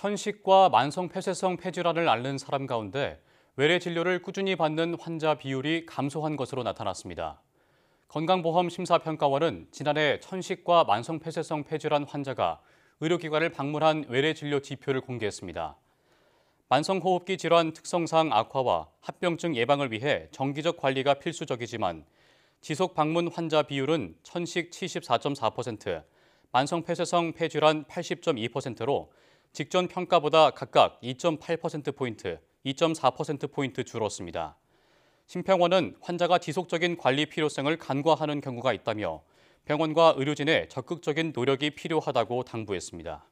천식과 만성 폐쇄성 폐질환을 앓는 사람 가운데 외래 진료를 꾸준히 받는 환자 비율이 감소한 것으로 나타났습니다. 건강보험심사평가원은 지난해 천식과 만성 폐쇄성 폐질환 환자가 의료기관을 방문한 외래 진료 지표를 공개했습니다. 만성호흡기 질환 특성상 악화와 합병증 예방을 위해 정기적 관리가 필수적이지만 지속 방문 환자 비율은 천식 74.4%, 만성 폐쇄성 폐질환 80.2%로 직전 평가보다 각각 2.8%포인트, 2.4%포인트 줄었습니다. 심평원은 환자가 지속적인 관리 필요성을 간과하는 경우가 있다며 병원과 의료진의 적극적인 노력이 필요하다고 당부했습니다.